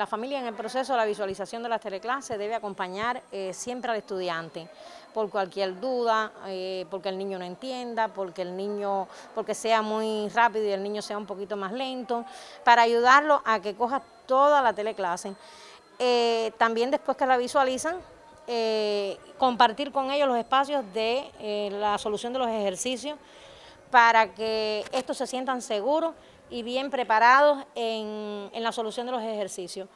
La familia en el proceso de la visualización de las teleclases debe acompañar eh, siempre al estudiante por cualquier duda, eh, porque el niño no entienda, porque el niño, porque sea muy rápido y el niño sea un poquito más lento, para ayudarlo a que coja toda la teleclase. Eh, también después que la visualizan, compartir con ellos los espacios de la solución de los ejercicios para que estos se sientan seguros y bien preparados en, en la solución de los ejercicios.